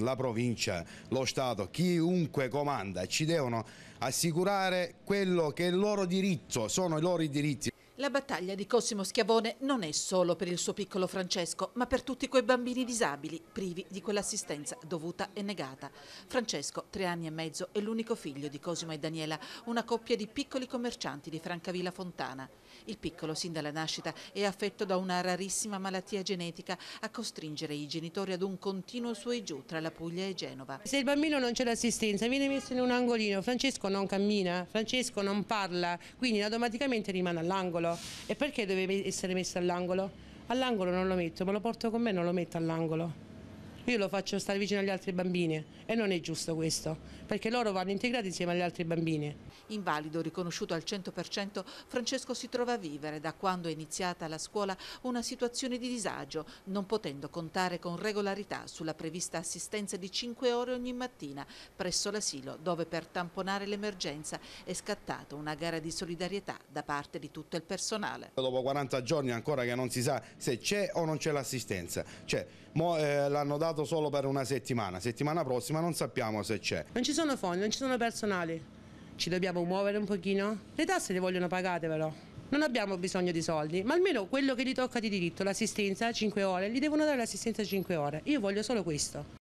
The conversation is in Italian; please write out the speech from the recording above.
La provincia, lo Stato, chiunque comanda ci devono assicurare quello che è il loro diritto, sono i loro diritti. La battaglia di Cosimo Schiavone non è solo per il suo piccolo Francesco, ma per tutti quei bambini disabili, privi di quell'assistenza dovuta e negata. Francesco, tre anni e mezzo, è l'unico figlio di Cosimo e Daniela, una coppia di piccoli commercianti di Francavilla Fontana. Il piccolo, sin dalla nascita, è affetto da una rarissima malattia genetica a costringere i genitori ad un continuo su e giù tra la Puglia e Genova. Se il bambino non c'è l'assistenza, viene messo in un angolino, Francesco non cammina, Francesco non parla, quindi automaticamente rimane all'angolo. E perché deve essere messo all'angolo? All'angolo non lo metto, me lo porto con me, non lo metto all'angolo io lo faccio stare vicino agli altri bambini e non è giusto questo, perché loro vanno integrati insieme agli altri bambini. Invalido, riconosciuto al 100%, Francesco si trova a vivere da quando è iniziata la scuola una situazione di disagio, non potendo contare con regolarità sulla prevista assistenza di 5 ore ogni mattina presso l'asilo, dove per tamponare l'emergenza è scattata una gara di solidarietà da parte di tutto il personale. Dopo 40 giorni ancora che non si sa se c'è o non c'è l'assistenza, cioè, eh, l'hanno dato stato solo per una settimana, settimana prossima non sappiamo se c'è. Non ci sono fondi, non ci sono personali, ci dobbiamo muovere un pochino. Le tasse le vogliono pagate però. Non abbiamo bisogno di soldi, ma almeno quello che gli tocca di diritto, l'assistenza 5 ore, gli devono dare l'assistenza 5 ore. Io voglio solo questo.